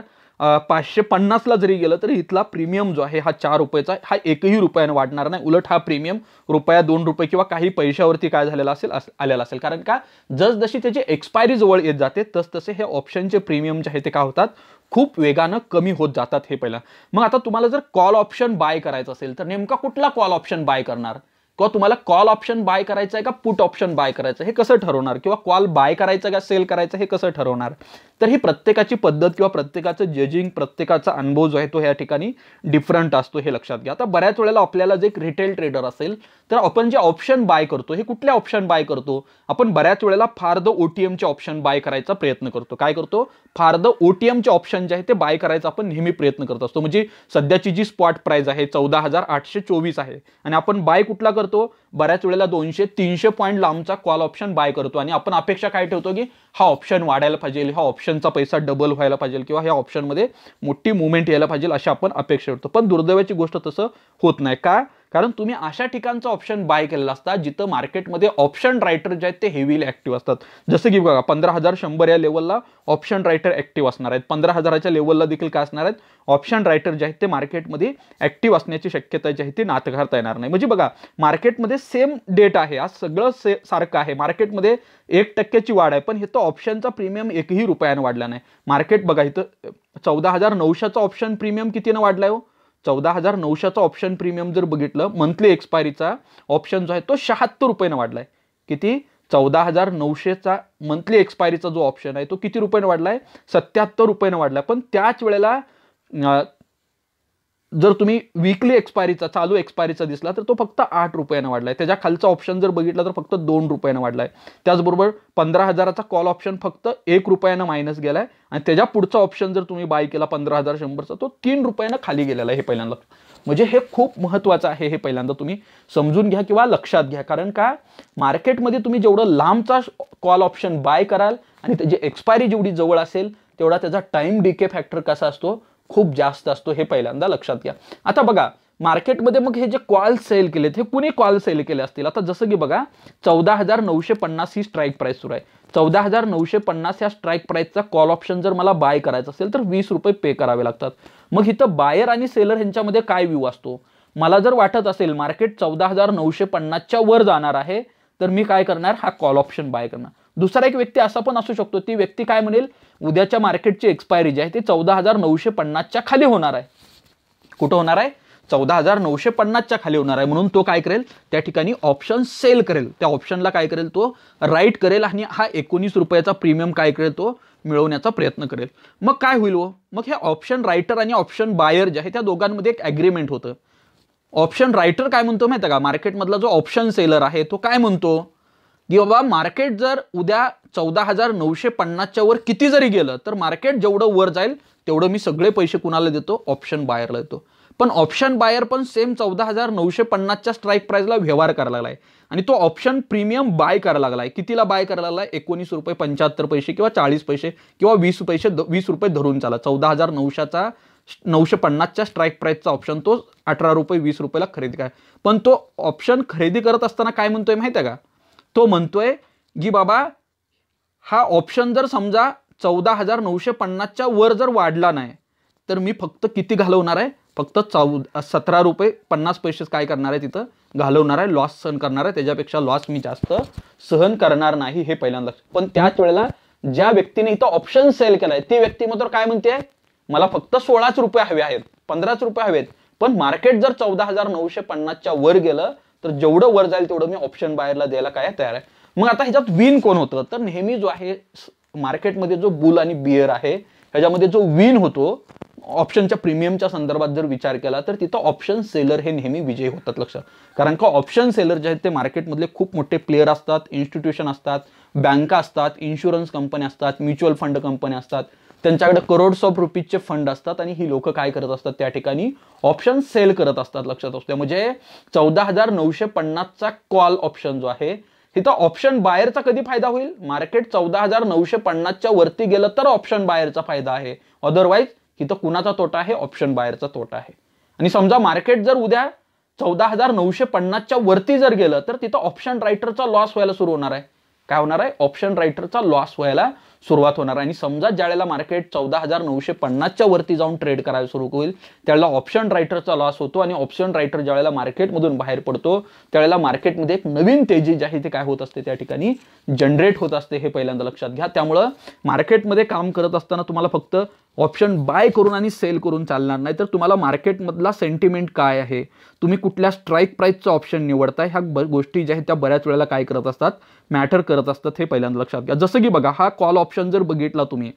पाचशे पन्नासला जरी गेलं तरी इथला प्रीमियम जो आहे हा चार रुपयाचा हा एकही रुपयाने वाढणार नाही उलट हा प्रीमियम रुपया दोन रुपये किंवा काही पैशावरती काय झालेला असेल आलेला असेल कारण का जसजशी त्याची एक्सपायरी जवळ येत जाते तस तसे हे ऑप्शनचे प्रीमियम जे आहे ते काय होतात खूप वेगानं कमी होत जातात हे पहिलं मग आता तुम्हाला जर कॉल ऑप्शन बाय करायचं असेल तर नेमका कुठला कॉल ऑप्शन बाय करणार किंवा तुम्हाला कॉल ऑप्शन बाय करायचं आहे का पुट ऑप्शन बाय करायचं हे कसं ठरवणार किंवा कॉल बाय करायचं का सेल करायचं हे कसं ठरवणार तर ही प्रत्येकाची पद्धत किंवा प्रत्येकाचं जजिंग प्रत्येकाचा अनुभव जो आहे तो या ठिकाणी डिफरंट असतो हे लक्षात घ्या आता बऱ्याच वेळेला आपल्याला जे एक रिटेल ट्रेडर असेल तर आपण जे ऑप्शन बाय करतो हे कुठले ऑप्शन बाय करतो आपण बऱ्याच वेळेला फार द ओ टी एमचे ऑप्शन बाय करायचा प्रयत्न करतो काय करतो फार द ओ टी एमचे ऑप्शन जे आहे ते बाय करायचा आपण नेहमी प्रयत्न करत असतो म्हणजे सध्याची जी स्पॉट प्राईज आहे चौदा हजार आठशे चोवीस आहे आणि आपण बाय कुठला करतो तो बऱ्याच वेळेला दोनशे तीनशे पॉईंट लांबचा कॉल ऑप्शन बाय करतो आणि आपण अपेक्षा काय ठेवतो की हा ऑप्शन वाढायला पाहिजे हा ऑप्शनचा पैसा डबल व्हायला पाहिजे किंवा ह्या ऑप्शनमध्ये मोठी मुवमेंट यायला पाहिजे अशी आपण अपेक्षा करतो पण दुर्दैवाची गोष्ट तसं होत नाही का कारण तुम्ही अशा ठिकाणचा ऑप्शन बाय केलेला असता जिथं मार्केटमध्ये ऑप्शन रायटर जे आहेत ते हेवीली ॲक्टिव्ह असतात जसं की बघा पंधरा हजार शंभर या लेवलला ऑप्शन रायटर ॲक्टिव्ह असणार आहेत पंधरा हजाराच्या लेवलला देखील काय असणार आहेत ऑप्शन रायटर जे आहेत ते मार्केटमध्ये ऍक्टिव्ह असण्याची शक्यता जी आहे ती नातघारता येणार नाही म्हणजे बघा मार्केटमध्ये सेम डेट आहे आज सगळं से सारखं आहे मार्केटमध्ये एक टक्क्याची वाढ आहे पण हे तर ऑप्शनचा प्रीमियम एकही रुपयानं वाढला नाही मार्केट बघा इथं चौदा हजार नऊशेचा ऑप्शन प्रीमियम कितीनं वाढला आहे हो चौदा हजार नऊशेचा ऑप्शन प्रीमियम जर बघितलं मंथली एक्सपायरीचा ऑप्शन जो आहे तो शहात्तर रुपयानं वाढलाय किती चौदा हजार नऊशेचा मंथली एक्सपायरीचा जो ऑप्शन आहे तो किती रुपयानं वाढलाय सत्याहत्तर रुपयानं वाढला पण त्याच वेळेला जर तुम्ही विकली एक्सपायरीचा चालू एक्सपायरीचा दिसला तर तो फक्त आठ रुपयानं वाढला आहे त्याच्या खालचा ऑप्शन जर बघितला तर फक्त दोन रुपयानं वाढला आहे त्याचबरोबर पंधरा हजाराचा कॉल ऑप्शन फक्त एक रुपयानं मायनस गेला आहे आणि त्याच्या पुढचा ऑप्शन जर तुम्ही बाय केला पंधरा हजार शंभरचा तो तीन रुपयानं खाली गेलेला आहे हे पहिल्यांदा म्हणजे हे खूप महत्वाचं आहे हे पहिल्यांदा तुम्ही समजून घ्या किंवा लक्षात घ्या कारण का मार्केटमध्ये तुम्ही जेवढं लांबचा कॉल ऑप्शन बाय कराल आणि त्याची एक्सपायरी जेवढी जवळ असेल तेवढा त्याचा टाइम डीके फॅक्टर कसा असतो खूप जास्त असतो हे पहिल्यांदा लक्षात घ्या आता बघा मार्केटमध्ये मग हे जे कॉल सेल केलेत हे कुणी कॉल सेल केले असतील आता जसं की बघा चौदा हजार नऊशे पन्नास ही स्ट्राईक प्राईस सुरू आहे चौदा हजार नऊशे पन्नास या स्ट्राईक प्राईसचा कॉल ऑप्शन जर मला बाय करायचा असेल तर वीस रुपये पे करावे लागतात मग इथं बायर आणि सेलर ह्यांच्यामध्ये काय व्यू असतो मला जर वाटत असेल मार्केट चौदा हजार नऊशे पन्नासच्या वर जाणार आहे तर मी काय करणार हा कॉल ऑप्शन बाय करणार दुसरा एक व्यक्ती असा पण असू शकतो ती व्यक्ती काय म्हणेल उद्याच्या मार्केटची एक्सपायरी जी आहे ती चौदा हजार नऊशे पन्नासच्या खाली होणार आहे कुठं होणार आहे चौदा हजार नऊशे पन्नासच्या खाली होणार आहे म्हणून तो काय करेल त्या ठिकाणी ऑप्शन सेल करेल त्या ऑप्शनला काय करेल तो राईट करेल आणि हा एकोणीस रुपयाचा प्रीमियम काय करेल तो मिळवण्याचा प्रयत्न करेल मग काय होईल व हो? मग हे ऑप्शन रायटर आणि ऑप्शन बायर जे आहे त्या दोघांमध्ये एक ॲग्रीमेंट होतं ऑप्शन रायटर काय म्हणतो माहिती का मार्केटमधला जो ऑप्शन सेलर आहे तो काय म्हणतो की बाबा मार्केट जर उद्या चौदा हजार नऊशे पन्नासच्या वर किती जरी गेलं तर मार्केट जेवढं वर जाईल तेवढं मी सगळे पैसे कुणाला देतो ऑप्शन बायरला देतो पण ऑप्शन बायर पण सेम चौदा हजार नऊशे पन्नासच्या स्ट्राईक प्राईजला व्यवहार करायला लागलाय आणि तो ऑप्शन प्रीमियम बाय करायला लागलाय कितीला बाय करायला लागलाय एकोणीस रुपये पंच्याहत्तर पैसे किंवा चाळीस पैसे किंवा वीस पैसे वीस रुपये धरून चाला चौदा हजार नऊशाचा नऊशे पन्नासच्या स्ट्राईक प्राईजचा ऑप्शन तो अठरा रुपये वीस रुपयाला खरेदी काय पण तो ऑप्शन खरेदी करत असताना काय म्हणतोय माहिती आहे का तो म्हणतोय की बाबा हा ऑप्शन जर समजा चौदा हजार नऊशे पन्नासच्या वर जर वाढला नाही तर मी फक्त किती घालवणार आहे फक्त चौ सतरा रुपये पन्नास पैसे काय करणार आहे तिथं घालवणार आहे लॉस सहन करणार आहे त्याच्यापेक्षा लॉस मी जास्त सहन करणार नाही हे पहिल्यांदा पण त्याच वेळेला ज्या व्यक्तीने इथं ऑप्शन सेल केलाय ती व्यक्ती मात्र काय म्हणते मला फक्त सोळाच रुपये हवे आहेत पंधराच रुपये हवेत पण मार्केट जर चौदा हजार नऊशे पन्नासच्या वर गेलं तर जेवढं वर जाईल तेवढं मी ऑप्शन बाहेरला द्यायला काय तयार आहे मग आता ह्याच्यात विन कोण होतं तर नेहमी जो आहे मार्केटमध्ये जो बुल आणि बियर आहे ह्याच्यामध्ये जो विन होतो ऑप्शनच्या प्रीमियमच्या संदर्भात जर विचार केला तर तिथं ऑप्शन सेलर हे नेहमी विजयी होतात लक्षात कारण का ऑप्शन सेलर जे आहेत ते मार्केटमधले खूप मोठे प्लेयर असतात इन्स्टिट्यूशन असतात बँका असतात इन्शुरन्स कंपन्या असतात म्युच्युअल फंड कंपन्या असतात त्यांच्याकडे करोडसो रुपीजचे फंड असतात आणि ही लोक काय करत असतात त्या ठिकाणी ऑप्शन सेल करत असतात लक्षात असते म्हणजे चौदा हजार नऊशे पन्नासचा कॉल ऑप्शन जो आहे इथं ऑप्शन बायरचा कधी फायदा होईल मार्केट चौदा हजार नऊशे पन्नासच्या वरती गेलं तर ऑप्शन बायरचा फायदा आहे अदरवाईज इथं कुणाचा तोटा आहे ऑप्शन बायरचा तोटा आहे आणि समजा मार्केट जर उद्या चौदा हजार नऊशे पन्नासच्या वरती जर गेलं तर तिथं ऑप्शन रायटरचा लॉस व्हायला सुरू होणार आहे काय होणार आहे ऑप्शन रायटरचा लॉस व्हायला सुरुवात होणार आहे आणि समजा ज्यावेळेला मार्केट चौदा हजार नऊशे पन्नासच्या वरती जाऊन ट्रेड करायला सुरू होईल त्यावेळेला ऑप्शन रायटरचा लॉस होतो आणि ऑप्शन रायटर ज्यावेळेला मार्केटमधून बाहेर पडतो त्यावेळेला मार्केटमध्ये एक नवीन तेजी जी आहे ते काय होत असते त्या ठिकाणी जनरेट होत असते हे पहिल्यांदा लक्षात घ्या त्यामुळं मार्केटमध्ये काम करत असताना तुम्हाला फक्त ऑप्शन बाय करून आणि सेल करून चालणार नाही तर तुम्हाला मार्केटमधला सेंटिमेंट काय आहे तुम्ही कुठल्या स्ट्राईक प्राईसचं ऑप्शन निवडताय ह्या गोष्टी ज्या आहेत त्या बऱ्याच वेळेला काय करत असतात मॅटर करत असतात हे पहिल्यांदा लक्षात घ्या जसं की बघा हा कॉल ऑप्शन जर बघितला तुम्ही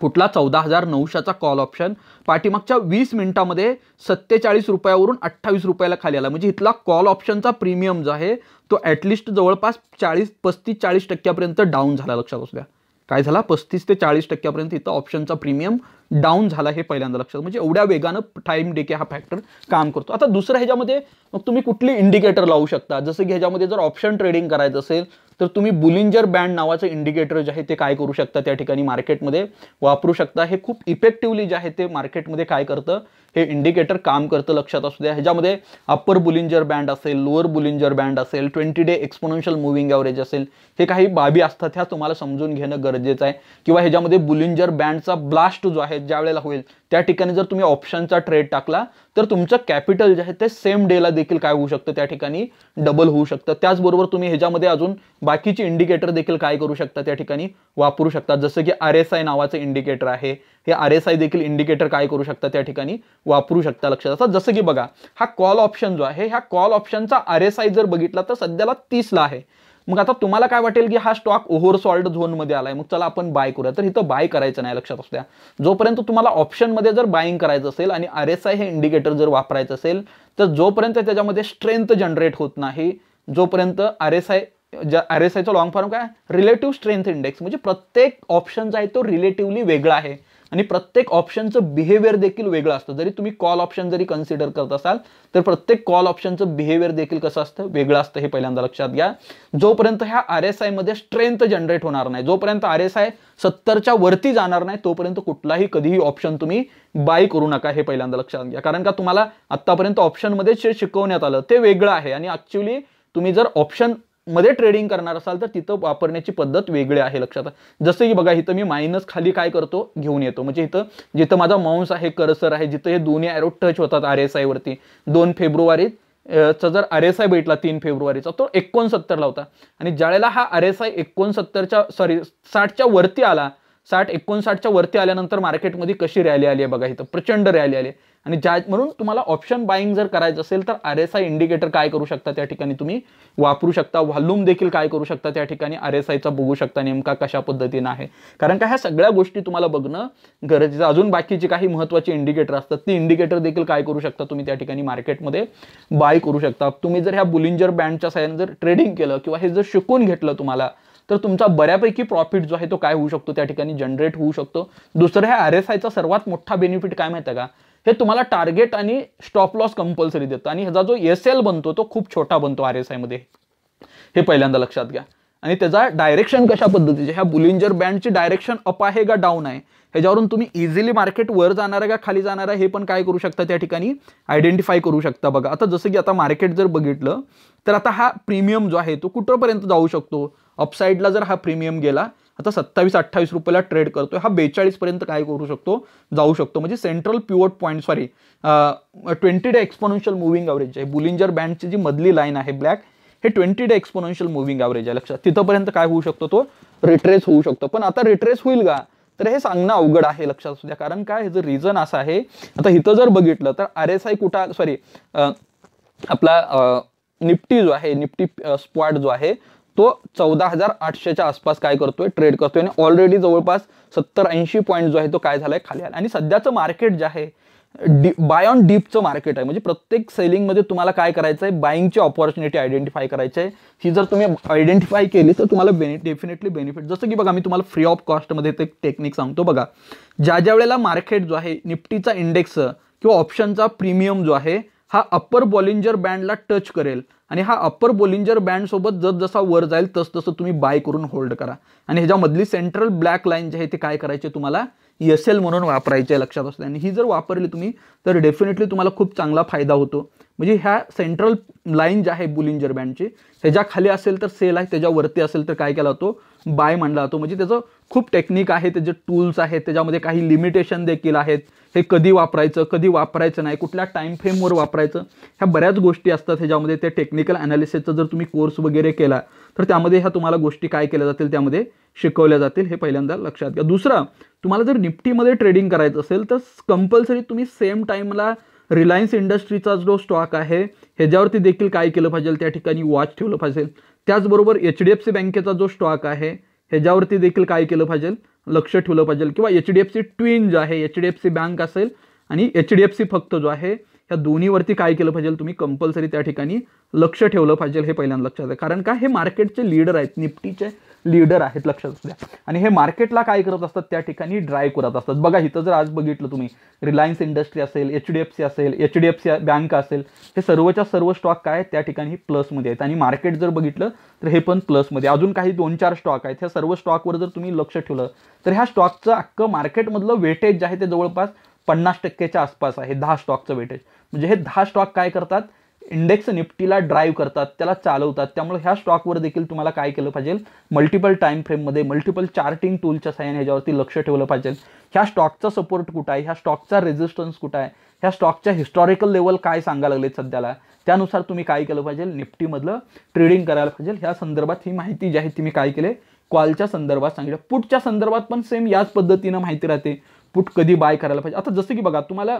कुठला चौदा हजार नऊशाचा कॉल ऑप्शन पाठीमागच्या वीस मिनिटामध्ये सत्तेचाळीस रुपयावरून अठ्ठावीस रुपयाला खाली आला म्हणजे इथला कॉल ऑप्शनचा प्रीमियम जो आहे तो ॲटलिस्ट जवळपास चाळीस पस्तीस चाळीस टक्क्यापर्यंत डाऊन झाला लक्षात असू द्या काय झाला पस्तीस ते चाळीस टक्क्यापर्यंत इथं ऑप्शनचा प्रीमियम डाऊन झाला हे पहिल्यांदा लक्षात म्हणजे एवढ्या वेगानं टाईम डेके हा फॅक्टर काम करतो आता दुसऱ्या ह्याच्यामध्ये मग तुम्ही कुठली इंडिकेटर लावू शकता जसं की ह्याच्यामध्ये जर ऑप्शन ट्रेडिंग करायचं असेल तर तुम्ही बुलिंजर बँड नावाचं इंडिकेटर जे आहे ते काय करू शकता त्या ठिकाणी मार्केटमध्ये वापरू शकता हे खूप इफेक्टिव्हली जे आहे ते मार्केटमध्ये काय करतं हे इंडिकेटर काम करतं लक्षात असू द्या ह्याच्यामध्ये अप्पर बुलिंजर बँड असेल लोअर बुलिंजर बँड असेल twenty day exponential moving average असेल हे काही बाबी असतात ह्या तुम्हाला समजून घेणं गरजेचं आहे किंवा ह्याच्यामध्ये बुलिंजर बँडचा ब्लास्ट जो आहे ज्या वेळेला होईल त्या ठिकाणी जर तुम्ही ऑप्शनचा ट्रेड टाकला तर तुमचं कॅपिटल जे आहे ते सेम डेला देखील काय होऊ शकतं त्या ठिकाणी डबल होऊ शकतं त्याचबरोबर तुम्ही ह्याच्यामध्ये अजून बाकीचे इंडिकेटर देखील काय करू शकता त्या ठिकाणी वापरू शकता जसं की आर एस आय नावाचं इंडिकेटर आहे हे आर एस आय देखील इंडिकेटर काय करू शकता त्या ठिकाणी वापरू शकता लक्षात असतात जसं की बघा हा कॉल ऑप्शन जो आहे ह्या कॉल ऑप्शनचा आर एस आय जर बघितला तर सध्याला तीसला आहे मग आता तुम्हाला काय वाटेल की हा स्टॉक ओव्हरसॉल्ड झोनमध्ये आलाय मग चला आपण बाय करूया तर इथं बाय करायचं नाही लक्षात असत्या जोपर्यंत तुम्हाला ऑप्शनमध्ये जर बाईंग करायचं असेल आणि आर एस आय हे इंडिकेटर जर वापरायचं असेल तर जोपर्यंत त्याच्यामध्ये स्ट्रेंथ जनरेट होत नाही जोपर्यंत आर एस आय ज्या आर एस आयचा लॉंग फॉर्म काय रिलेटिव्ह स्ट्रेंथ इंडेक्स म्हणजे प्रत्येक ऑप्शन जो आहे तो रिलेटिव्हली वेगळा आहे आणि प्रत्येक ऑप्शनचं बिहेवियर देखील वेगळं असतं जरी तुम्ही कॉल ऑप्शन जरी कन्सिडर करत असाल तर प्रत्येक कॉल ऑप्शनचं बिहेवियर देखील कसं असतं वेगळं असतं हे पहिल्यांदा लक्षात घ्या जोपर्यंत ह्या आर एस आयमध्ये स्ट्रेंथ जनरेट होणार नाही जोपर्यंत आर एस आय सत्तरच्या वरती जाणार नाही तोपर्यंत कुठलाही कधीही ऑप्शन तुम्ही बाय करू नका हे पहिल्यांदा लक्षात घ्या कारण का तुम्हाला आत्तापर्यंत ऑप्शनमध्ये शिकवण्यात आलं ते वेगळं आहे आणि ॲक्च्युली तुम्ही जर ऑप्शन मध्ये ट्रेडिंग करणार असाल तर तिथं वापरण्याची पद्धत वेगळी आहे लक्षात जसं की बघा इथं मी मायनस खाली काय करतो घेऊन येतो म्हणजे इथं जिथं माझा माऊस आहे करसर आहे जिथं हे दोन्ही अॅरो टच होतात आर एस आयवरती दोन फेब्रुवारी चा जर आर एस आय भेटला तीन फेब्रुवारीचा तो एकोणसत्तरला होता आणि ज्यावेळेला हा आर एस आय एकोणसत्तरच्या सॉरी साठच्या वरती आला साठ एकोणसाठच्या वरती आल्यानंतर मार्केटमध्ये कशी रॅली आली आहे बघा इथं प्रचंड रॅली आली आहे आणि ज्या म्हणून तुम्हाला ऑप्शन बाईंग जर करायचं असेल तर आर एस आय इंडिकेटर काय करू शकता त्या ठिकाणी तुम्ही वापरू शकता व्हॉल्यूम देखील काय करू शकता त्या ठिकाणी आर एस आयचा बघू शकता नेमका कशा पद्धतीनं आहे कारण का ह्या सगळ्या गोष्टी तुम्हाला बघणं गरजेचं अजून बाकीची काही महत्त्वाचे इंडिकेटर असतात ती इंडिकेटर देखील काय करू शकता तुम्ही त्या ठिकाणी मार्केटमध्ये बाय करू शकता तुम्ही जर ह्या बुलिंजर बँडच्या साह्याने जर ट्रेडिंग केलं किंवा हे जर शिकून घेतलं तुम्हाला तर तुमचा बऱ्यापैकी प्रॉफिट जो आहे तो काय होऊ शकतो त्या ठिकाणी जनरेट होऊ शकतो दुसरं ह्या आर एस आयचा सर्वात मोठा बेनिफिट काय माहिती आहे का हे तुम्हाला टार्गेट आणि स्टॉप लॉस कंपल्सरी देतं आणि ह्याचा जो एस एल बनतो तो खूप छोटा बनतो आर एस मध्ये हे पहिल्यांदा लक्षात घ्या आणि त्याचा डायरेक्शन कशा पद्धतीचे ह्या बुलिंजर बँडची डायरेक्शन अप आहे का डाऊन आहे ह्याच्यावरून तुम्ही इझिली मार्केट वर जाणार आहे का खाली जाणार आहे हे पण काय करू शकता त्या ठिकाणी आयडेंटिफाय करू शकता बघा आता जसं की आता मार्केट जर बघितलं तर आता हा प्रीमियम जो आहे तो कुठंपर्यंत जाऊ शकतो अपसाईडला जर हा प्रीमियम गेला आता सत्तावीस अठ्ठावीस रुपयाला ट्रेड करतो हा पर्यंत काय करू शकतो जाऊ शकतो म्हणजे central pure point sorry twenty day exponential moving average आहे बुलिंजर बँडची जी मधली लाईन आहे ब्लॅक हे twenty day exponential moving average आहे लक्षात तिथंपर्यंत काय होऊ शकतो तो रिट्रेस होऊ शकतो पण आता रिट्रेस होईल का तर हे सांगणं अवघड आहे लक्षात असू द्या कारण काय ह्याचं रिझन असं आहे आता इथं जर बघितलं तर आर एस आय कुठं सॉरी आपला निफ्टी जो आहे निफ्टी स्पॉट जो आहे तो चौदा हजार आठशेच्या आसपास काय करतोय ट्रेड करतोय आणि ऑलरेडी जवळपास सत्तर ऐंशी पॉईंट जो आहे तो काय झालाय खाली आला आणि सध्याचं मार्केट जे आहे डी ऑन डीपचं मार्केट आहे म्हणजे प्रत्येक सेलिंगमध्ये तुम्हाला काय करायचं आहे बाईंगची ऑपॉर्च्युनिटी आयडेंटिफाय करायची आहे ही जर तुम्ही आयडेंटिफाय केली तर तुम्हाला बेनि डेफिनेटली बेनिफिट जसं की बघा मी तुम्हाला फ्री ऑफ कॉस्टमध्ये ते टेक्निक सांगतो बघा ज्या ज्या वेळेला मार्केट जो आहे निफ्टीचा इंडेक्स किंवा ऑप्शनचा प्रीमियम जो आहे हा अप्पर बॉलिंजर बँडला टच करेल आणि हा अप्पर बोलिंजर बँडसोबत जसा वर जाईल तसतसं तुम्ही बाय करून होल्ड करा आणि ह्याच्यामधली सेंट्रल ब्लॅक लाईन जे आहे ते काय करायचे तुम्हाला एस e एल म्हणून वापरायचे लक्षात असते आणि ही जर वापरली तुम्ही तर डेफिनेटली तुम्हाला खूप चांगला फायदा होतो म्हणजे ह्या सेंट्रल लाईन ज्या आहे बुलिंजर बँडची ह्याच्या खाली असेल तर सेल आहे त्याच्यावरती असेल तर काय केला होतो बाय मांडला जातो म्हणजे त्याचं खूप टेक्निक आहे त्याचे टूल्स आहेत त्याच्यामध्ये काही लिमिटेशन देखील आहेत हे कधी वापरायचं कधी वापरायचं नाही कुठल्या टाईम फ्रेमवर वापरायचं ह्या बऱ्याच गोष्टी असतात ह्याच्यामध्ये ते टेक्निकल ॲनालिसिसचा जर तुम्ही कोर्स वगैरे केला तर त्यामध्ये ह्या तुम्हाला गोष्टी काय केल्या जातील त्यामध्ये शिकवल्या जातील हे पहिल्यांदा लक्षात घ्या दुसरा तुम्हाला जर निफ्टीमध्ये ट्रेडिंग करायचं असेल तर कंपल्सरी तुम्ही सेम टाईमला रिलायन्स इंडस्ट्रीचा जो स्टॉक आहे ह्याच्यावरती देखील काय केलं पाहिजे त्या ठिकाणी वॉच ठेवलं पाहिजे त्याचबरोबर एच डी एफ सी बँकेचा जो स्टॉक आहे ह्याच्यावरती देखील काय केलं पाहिजे लक्ष ठेवलं पाहिजे किंवा H D F C twin जो आहे H D F C bank असेल आणि एच डी एफ सी फक्त जो आहे ह्या दोन्हीवरती काय केलं पाहिजे तुम्ही कंपल्सरी त्या ठिकाणी लक्ष ठेवलं पाहिजे हे पहिल्यांदा लक्षात आहे कारण का हे मार्केटचे लीडर आहेत निफ्टीचे लीडर आहेत लक्षात द्या आणि हे मार्केटला काय करत असतात त्या ठिकाणी ड्राय करत असतात बघा इथं जर आज बघितलं तुम्ही रिलायन्स इंडस्ट्री असेल एच डी एफ सी असेल H D F C bank असेल हे सर्वच्या सर्व स्टॉक काय त्या ठिकाणी प्लसमध्ये आहेत आणि मार्केट जर बघितलं तर हे पण प्लसमध्ये अजून काही दोन चार स्टॉक आहेत ह्या सर्व स्टॉकवर जर तुम्ही लक्ष ठेवलं तर ह्या स्टॉकचं अख्खं मार्केटमधलं वेटेज जे आहे ते जवळपास पन्नास टक्क्याच्या आसपास आहे दहा स्टॉकचं वेटेज म्हणजे हे दहा स्टॉक काय करतात इंडेक्स निफ्टीला ड्राईव्ह करतात त्याला चालवतात त्यामुळे ह्या स्टॉकवर देखील तुम्हाला काय केलं पाहिजे मल्टिपल टाईम फ्रेममध्ये मल्टिपल चार्टिंग टूलच्या साह्याने ह्याच्यावरती लक्ष ठेवलं पाहिजे ह्या स्टॉकचा सपोर्ट कुठं आहे ह्या स्टॉकचा रेजिस्टन्स कुठं आहे ह्या स्टॉकच्या हिस्टॉरिकल लेवल काय सांगायला लागले सध्याला त्यानुसार तुम्ही काय केलं पाहिजे निफ्टीमधलं ट्रेडिंग करायला पाहिजे ह्या संदर्भात ही माहिती जी आहे ती मी काय केले कॉलच्या संदर्भात सांगितलं पुटच्या संदर्भात पण सेम याच पद्धतीनं माहिती राहते पुट कधी बाय करायला पाहिजे आता जसं की बघा तुम्हाला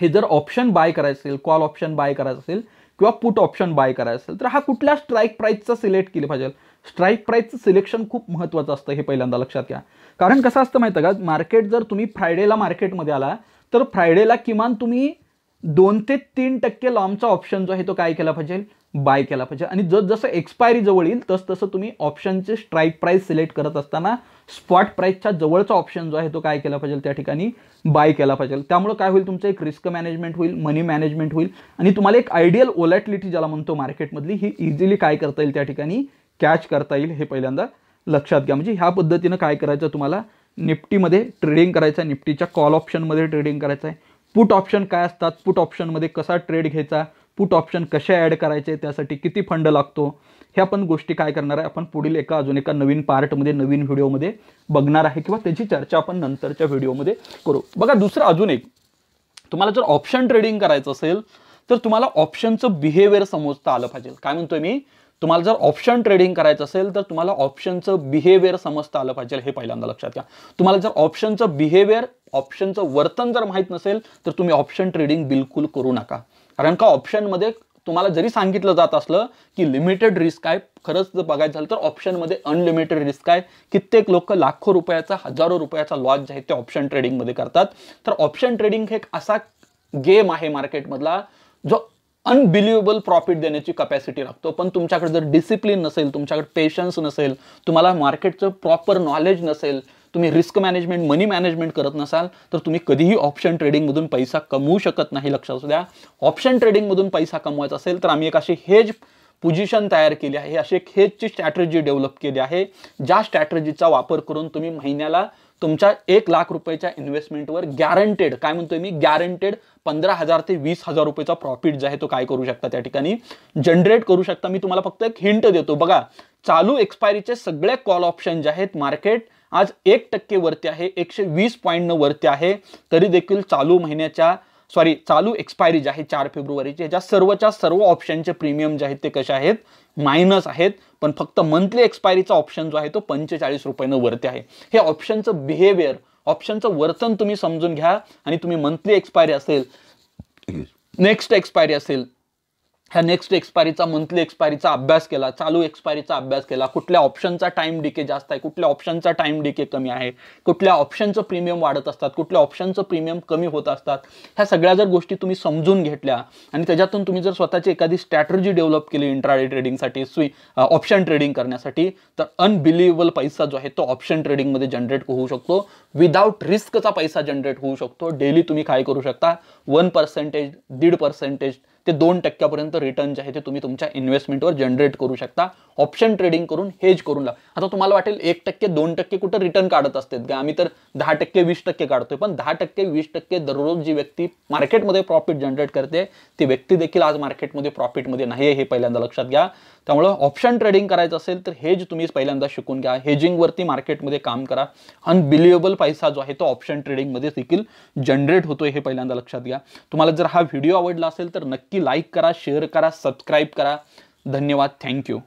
हे जर ऑप्शन बाय करायचं असेल कॉल ऑप्शन बाय करायचं असेल किंवा पुट ऑप्शन बाय करायचं असेल तर हा कुठल्या स्ट्राईक प्राईजचा सिलेक्ट केलं पाहिजे स्ट्राईक प्राईजचं सिलेक्शन खूप महत्त्वाचं असतं हे पहिल्यांदा लक्षात घ्या कारण कसं असतं माहिती का मार्केट जर तुम्ही फ्रायडेला मार्केटमध्ये आला तर फ्रायडेला किमान तुम्ही दोन ते तीन टक्के लॉंगचा ऑप्शन जो आहे तो काय केला पाहिजे बाय केला पाहिजे आणि जसं एक्सपायरी जवळ येईल तस तसं तुम्ही ऑप्शनचे स्ट्राईक प्राईस सिलेक्ट करत असताना स्पॉट प्राईसच्या जवळचा ऑप्शन जो आहे तो काय केला पाहिजे त्या ठिकाणी बाय केला पाहिजे त्यामुळे काय होईल तुमचं एक रिस्क मॅनेजमेंट होईल मनी मॅनेजमेंट होईल आणि तुम्हाला एक आयडियल ओलॅटिलिटी ज्याला म्हणतो मार्केटमधली ही इझिली काय करता येईल त्या ठिकाणी कॅच करता येईल हे पहिल्यांदा लक्षात घ्या म्हणजे ह्या पद्धतीनं काय करायचं तुम्हाला निफ्टीमध्ये ट्रेडिंग करायचं आहे निफ्टीच्या कॉल ऑप्शनमध्ये ट्रेडिंग करायचं आहे पुट ऑप्शन काय असतात पुट ऑप्शनमध्ये कसा ट्रेड घ्यायचा पुट ऑप्शन कसे ॲड करायचे त्यासाठी किती फंड लागतो ह्या पण गोष्टी काय करणार आहे आपण पुढील एका अजून एका नवीन पार्टमध्ये नवीन व्हिडिओमध्ये बघणार आहे किंवा त्याची चर्चा आपण नंतरच्या व्हिडिओमध्ये करू बघा दुसरं अजून एक तुम्हाला जर ऑप्शन ट्रेडिंग करायचं असेल तर तुम्हाला ऑप्शनचं बिहेवियर समजता आलं पाहिजे काय म्हणतोय मी तुम्हाला जर ऑप्शन ट्रेडिंग करायचं असेल तर तुम्हाला ऑप्शनचं बिहेवियर समजता आलं पाहिजे हे पहिल्यांदा लक्षात घ्या तुम्हाला जर ऑप्शनचं बिहेवियर ऑप्शनचं वर्तन जर माहीत नसेल तर तुम्ही ऑप्शन ट्रेडिंग बिलकुल करू नका कारण का ऑप्शनमध्ये तुम्हाला जरी सांगितलं जात असलं की लिमिटेड रिस्क आहे खरंच जर बघायचं झालं तर ऑप्शनमध्ये अनलिमिटेड रिस्क आहे कित्येक लोक लाखो रुपयाचा हजारो रुपयाचा लॉस जे आहे ते ऑप्शन ट्रेडिंगमध्ये करतात तर ऑप्शन ट्रेडिंग हे एक असा गेम आहे मार्केटमधला जो अनबिलिवेबल प्रॉफिट देण्याची कपॅसिटी लागतो पण तुमच्याकडे जर डिसिप्लिन नसेल तुमच्याकडे पेशन्स नसेल तुम्हाला मार्केटचं प्रॉपर नॉलेज नसेल तुम्ही रिस्क मॅनेजमेंट मनी मॅनेजमेंट करत नसाल तर तुम्ही कधीही ऑप्शन ट्रेडिंगमधून पैसा कमवू शकत नाही लक्षात असू द्या ऑप्शन ट्रेडिंगमधून पैसा कमवायचा असेल तर आम्ही एक अशी हेज पोझिशन तयार केली आहे अशी एक हेजची स्ट्रॅटर्जी डेव्हलप केली आहे ज्या स्ट्रॅटर्जीचा वापर करून तुम्ही महिन्याला तुमच्या एक लाख रुपयाच्या इन्व्हेस्टमेंटवर गॅरंटेड काय म्हणतोय मी गॅरंटेड पंधरा हजार ते वीस हजार रुपयाचा प्रॉफिट जो आहे तो काय करू शकता त्या ठिकाणी जनरेट करू शकता मी तुम्हाला फक्त एक हिंट देतो बघा चालू एक्सपायरीचे सगळे कॉल ऑप्शन जे आहेत मार्केट आज एक टक्के वरती आहे एकशे वीस पॉईंटनं वरती आहे तरी देखील चालू महिन्याच्या सॉरी चालू एक्सपायरी जी आहे चार फेब्रुवारीची ह्याच्या सर्वच्या सर्व ऑप्शनचे प्रीमियम जे आहेत ते कशा आहेत मायनस आहेत पण फक्त मंथली एक्सपायरीचा ऑप्शन जो आहे तो पंचेचाळीस रुपयानं वरती आहे हे ऑप्शनचं बिहेवियर ऑप्शनचं वर्तन तुम्ही समजून घ्या आणि तुम्ही मंथली एक्सपायरी असेल नेक्स्ट एक्सपायरी असेल ह्या नेक्स्ट एक्सपायरीचा मंथली एक्सपायरीचा अभ्यास केला चालू एक्सपायरीचा अभ्यास केला कुठल्या ऑप्शनचा टाइम डीके जास्त आहे कुठल्या ऑप्शनचा टाइम डिके कमी आहे कुठल्या ऑप्शनचं प्रीमियम वाढत असतात कुठल्या ऑप्शनचं प्रीमियम कमी होत असतात ह्या सगळ्या जर गोष्टी तुम्ही समजून घेतल्या आणि त्याच्यातून तुम्ही जर स्वतःची एखादी स्ट्रॅटर्जी डेव्हलप केली इंट्राडे ट्रेडिंगसाठी स्वी ऑप्शन ट्रेडिंग करण्यासाठी तर अनबिलिव्हेबल पैसा जो आहे तो ऑप्शन ट्रेडिंगमध्ये जनरेट होऊ शकतो विदाऊट रिस्कचा पैसा जनरेट होऊ शकतो डेली तुम्ही काय करू शकता वन पर्सेंटेज दीड पर्सेंटेज ते दोन टक्क्यापर्यंत रिटर्न जे आहे ते तुम्ही तुमच्या इन्व्हेस्टमेंटवर जनरेट करू शकता ऑप्शन ट्रेडिंग करून हेज करून लावा आता तुम्हाला वाटेल एक टक्के दोन टक्के कुठं रिटर्न काढत असतात का आम्ही तर दहा टक्के वीस टक्के काढतोय पण दहा टक्के वीस टक्के दररोज जी व्यक्ती मार्केटमध्ये प्रॉफिट जनरेट करते ती व्यक्ती देखील आज मार्केटमध्ये प्रॉफिटमध्ये नाही हे पहिल्यांदा लक्षात घ्या त्यामुळं ऑप्शन ट्रेडिंग करायचं असेल तर हेज तुम्ही पहिल्यांदा शिकून घ्या हेजिंगवरती मार्केटमध्ये काम करा अनबिलिएबल पैसा जो आहे तो ऑप्शन ट्रेडिंगमध्ये देखील जनरेट होतोय हे पहिल्यांदा लक्षात घ्या तुम्हाला जर हा व्हिडिओ आवडला असेल तर नक्की नक्की लाईक करा शेअर करा सबस्क्राईब करा धन्यवाद थँक्यू